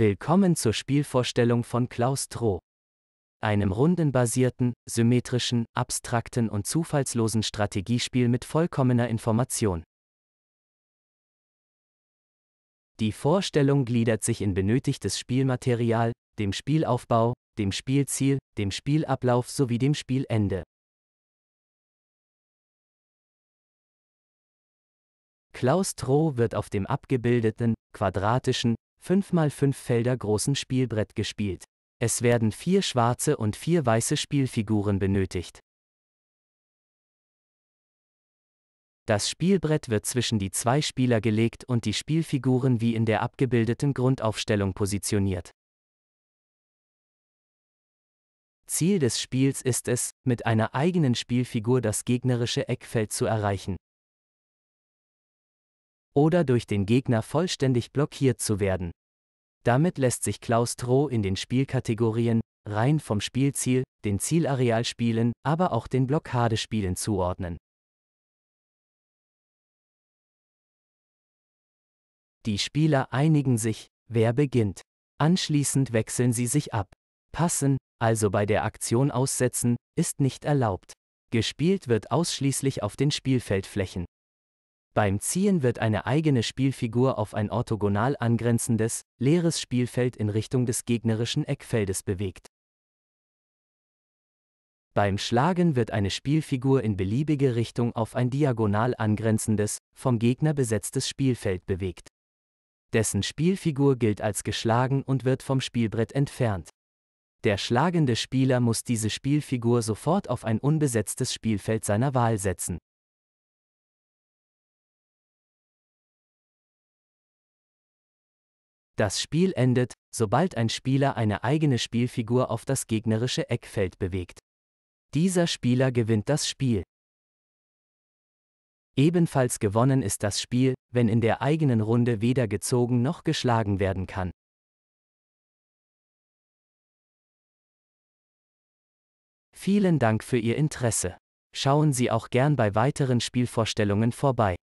Willkommen zur Spielvorstellung von Klaus Troh. Einem rundenbasierten, symmetrischen, abstrakten und zufallslosen Strategiespiel mit vollkommener Information. Die Vorstellung gliedert sich in benötigtes Spielmaterial, dem Spielaufbau, dem Spielziel, dem Spielablauf sowie dem Spielende. Klaus Troh wird auf dem abgebildeten, quadratischen, 5x5 Felder großen Spielbrett gespielt. Es werden vier schwarze und vier weiße Spielfiguren benötigt. Das Spielbrett wird zwischen die zwei Spieler gelegt und die Spielfiguren wie in der abgebildeten Grundaufstellung positioniert. Ziel des Spiels ist es, mit einer eigenen Spielfigur das gegnerische Eckfeld zu erreichen. Oder durch den Gegner vollständig blockiert zu werden. Damit lässt sich Klaus Troh in den Spielkategorien rein vom Spielziel, den Zielarealspielen, aber auch den Blockadespielen zuordnen. Die Spieler einigen sich, wer beginnt. Anschließend wechseln sie sich ab. Passen, also bei der Aktion aussetzen, ist nicht erlaubt. Gespielt wird ausschließlich auf den Spielfeldflächen. Beim Ziehen wird eine eigene Spielfigur auf ein orthogonal angrenzendes, leeres Spielfeld in Richtung des gegnerischen Eckfeldes bewegt. Beim Schlagen wird eine Spielfigur in beliebige Richtung auf ein diagonal angrenzendes, vom Gegner besetztes Spielfeld bewegt. Dessen Spielfigur gilt als geschlagen und wird vom Spielbrett entfernt. Der schlagende Spieler muss diese Spielfigur sofort auf ein unbesetztes Spielfeld seiner Wahl setzen. Das Spiel endet, sobald ein Spieler eine eigene Spielfigur auf das gegnerische Eckfeld bewegt. Dieser Spieler gewinnt das Spiel. Ebenfalls gewonnen ist das Spiel, wenn in der eigenen Runde weder gezogen noch geschlagen werden kann. Vielen Dank für Ihr Interesse. Schauen Sie auch gern bei weiteren Spielvorstellungen vorbei.